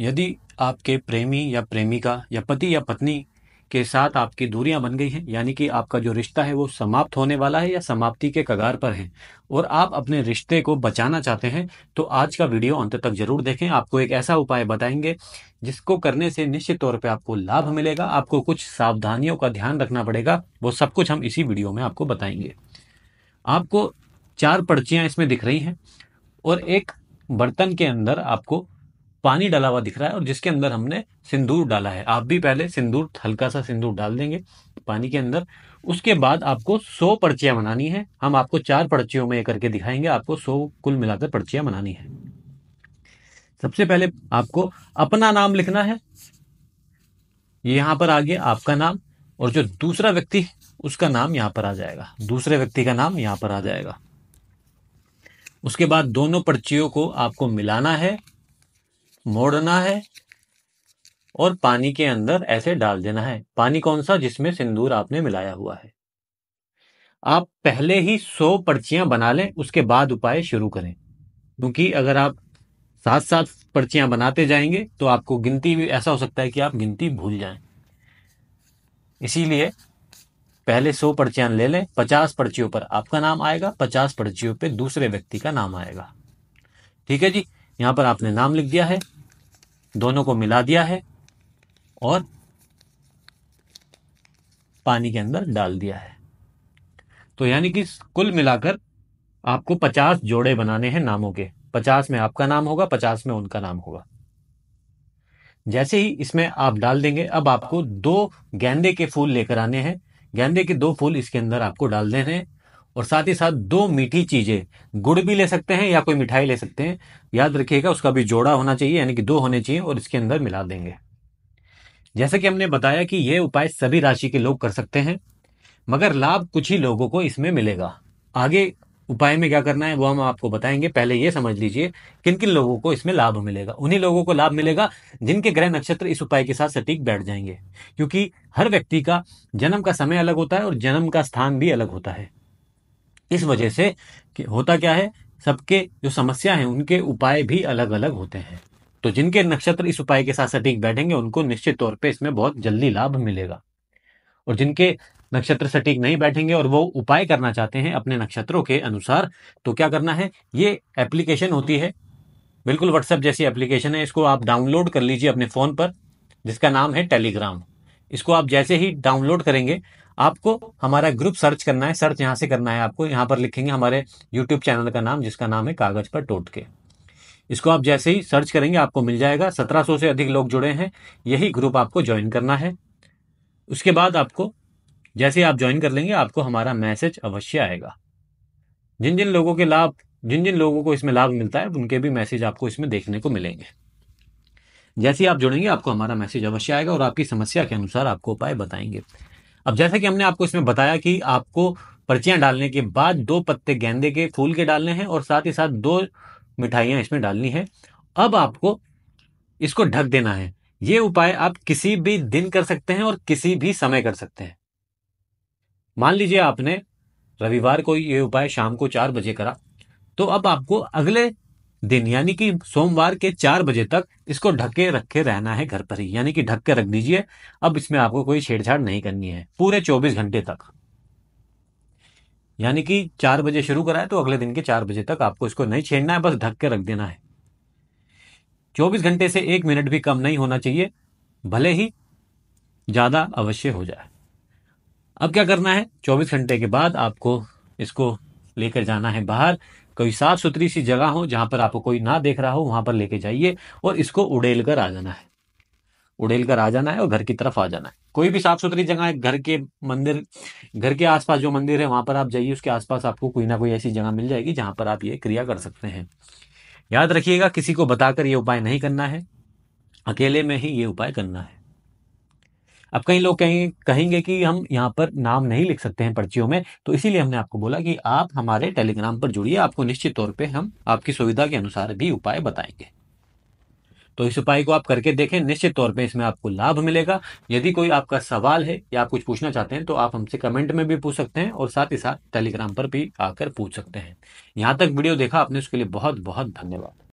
यदि आपके प्रेमी या प्रेमिका या पति या पत्नी के साथ आपकी दूरियां बन गई हैं यानी कि आपका जो रिश्ता है वो समाप्त होने वाला है या समाप्ति के कगार पर है और आप अपने रिश्ते को बचाना चाहते हैं तो आज का वीडियो अंत तक जरूर देखें आपको एक ऐसा उपाय बताएंगे जिसको करने से निश्चित तौर पे आपको लाभ मिलेगा आपको कुछ सावधानियों का ध्यान रखना पड़ेगा वो सब कुछ हम इसी वीडियो में आपको बताएंगे आपको चार पर्चियाँ इसमें दिख रही हैं और एक बर्तन के अंदर आपको पानी डाला हुआ दिख रहा है और जिसके अंदर हमने सिंदूर डाला है आप भी पहले सिंदूर हल्का सा सिंदूर डाल देंगे पानी के अंदर उसके बाद आपको सौ पर्चियां बनानी है हम आपको चार पर्चियों में करके दिखाएंगे आपको सौ कुल मिलाकर पर्चियां बनानी है सबसे पहले आपको अपना नाम लिखना है यहां पर आगे आपका नाम और जो दूसरा व्यक्ति उसका नाम यहां पर आ जाएगा दूसरे व्यक्ति का नाम यहां पर आ जाएगा उसके बाद दोनों पर्चियों को आपको मिलाना है मोड़ना है और पानी के अंदर ऐसे डाल देना है पानी कौन सा जिसमें सिंदूर आपने मिलाया हुआ है आप पहले ही सौ पर्चियां बना लें उसके बाद उपाय शुरू करें क्योंकि अगर आप साथ साथ पर्चियां बनाते जाएंगे तो आपको गिनती भी ऐसा हो सकता है कि आप गिनती भूल जाएं इसीलिए पहले सौ पर्चियां ले लें पचास पर्चियों पर आपका नाम आएगा पचास पर्चियों पर दूसरे व्यक्ति का नाम आएगा ठीक है जी यहाँ पर आपने नाम लिख दिया है दोनों को मिला दिया है और पानी के अंदर डाल दिया है तो यानी कि कुल मिलाकर आपको पचास जोड़े बनाने हैं नामों के पचास में आपका नाम होगा पचास में उनका नाम होगा जैसे ही इसमें आप डाल देंगे अब आपको दो गेंदे के फूल लेकर आने हैं गेंदे के दो फूल इसके अंदर आपको डाल देने हैं और साथ ही साथ दो मीठी चीजें गुड़ भी ले सकते हैं या कोई मिठाई ले सकते हैं याद रखिएगा उसका भी जोड़ा होना चाहिए यानी कि दो होने चाहिए और इसके अंदर मिला देंगे जैसे कि हमने बताया कि ये उपाय सभी राशि के लोग कर सकते हैं मगर लाभ कुछ ही लोगों को इसमें मिलेगा आगे उपाय में क्या करना है वो हम आपको बताएंगे पहले ये समझ लीजिए किन किन लोगों को इसमें लाभ मिलेगा उन्हीं लोगों को लाभ मिलेगा जिनके ग्रह नक्षत्र इस उपाय के साथ सटीक बैठ जाएंगे क्योंकि हर व्यक्ति का जन्म का समय अलग होता है और जन्म का स्थान भी अलग होता है इस वजह से कि होता क्या है सबके जो समस्या है उनके उपाय भी अलग अलग होते हैं तो जिनके नक्षत्र इस उपाय के साथ सटीक बैठेंगे उनको निश्चित तौर पे इसमें बहुत जल्दी लाभ मिलेगा और जिनके नक्षत्र सटीक नहीं बैठेंगे और वो उपाय करना चाहते हैं अपने नक्षत्रों के अनुसार तो क्या करना है ये एप्लीकेशन होती है बिल्कुल व्हाट्सएप जैसी एप्लीकेशन है इसको आप डाउनलोड कर लीजिए अपने फ़ोन पर जिसका नाम है टेलीग्राम इसको आप जैसे ही डाउनलोड करेंगे आपको हमारा ग्रुप सर्च करना है सर्च यहाँ से करना है आपको यहाँ पर लिखेंगे हमारे यूट्यूब चैनल का नाम जिसका नाम है कागज पर टोट के इसको आप जैसे ही सर्च करेंगे आपको मिल जाएगा 1700 से अधिक लोग जुड़े हैं यही ग्रुप आपको ज्वाइन करना है उसके बाद आपको जैसे आप ज्वाइन कर लेंगे आपको हमारा मैसेज अवश्य आएगा जिन जिन लोगों के लाभ जिन जिन लोगों को इसमें लाभ मिलता है उनके भी मैसेज आपको इसमें देखने को मिलेंगे जैसे ही आप जुड़ेंगे आपको हमारा मैसेज अवश्य आएगा और आपकी समस्या के अनुसार आपको उपाय बताएंगे अब जैसा कि हमने आपको इसमें बताया कि आपको पर्चियां डालने के बाद दो पत्ते गेंदे के फूल के डालने हैं और साथ ही साथ दो मिठाइयाँ इसमें डालनी है अब आपको इसको ढक देना है ये उपाय आप किसी भी दिन कर सकते हैं और किसी भी समय कर सकते हैं मान लीजिए आपने रविवार को ये उपाय शाम को चार बजे करा तो अब आपको अगले दिन यानी कि सोमवार के चार बजे तक इसको ढके रखे रहना है घर पर ही यानी कि ढक के रख दीजिए अब इसमें आपको कोई छेड़छाड़ नहीं करनी है पूरे चौबीस घंटे तक यानी कि चार बजे शुरू कराए तो अगले दिन के चार बजे तक आपको इसको नहीं छेड़ना है बस ढक के रख देना है चौबीस घंटे से एक मिनट भी कम नहीं होना चाहिए भले ही ज़्यादा अवश्य हो जाए अब क्या करना है चौबीस घंटे के बाद आपको इसको लेकर जाना है बाहर कोई साफ सुथरी सी जगह हो जहाँ पर आपको कोई ना देख रहा हो वहाँ पर लेके जाइए और इसको उड़ेल कर आ जाना है उड़ेल कर आ जाना है और घर की तरफ आ जाना है कोई भी साफ सुथरी जगह है घर के मंदिर घर के आसपास जो मंदिर है वहां पर आप जाइए उसके आसपास आपको कोई ना कोई ऐसी जगह मिल जाएगी जहां पर आप ये क्रिया कर सकते हैं याद रखिएगा किसी को बताकर ये उपाय नहीं करना है अकेले में ही ये उपाय करना है अब कई लोग कहेंगे कहेंगे कि हम यहाँ पर नाम नहीं लिख सकते हैं पर्चियों में तो इसीलिए हमने आपको बोला कि आप हमारे टेलीग्राम पर जुड़िए आपको निश्चित तौर पर हम आपकी सुविधा के अनुसार भी उपाय बताएंगे तो इस उपाय को आप करके देखें निश्चित तौर पे इसमें आपको लाभ मिलेगा यदि कोई आपका सवाल है या आप कुछ पूछना चाहते हैं तो आप हमसे कमेंट में भी पूछ सकते हैं और साथ ही साथ टेलीग्राम पर भी आकर पूछ सकते हैं यहाँ तक वीडियो देखा आपने उसके लिए बहुत बहुत धन्यवाद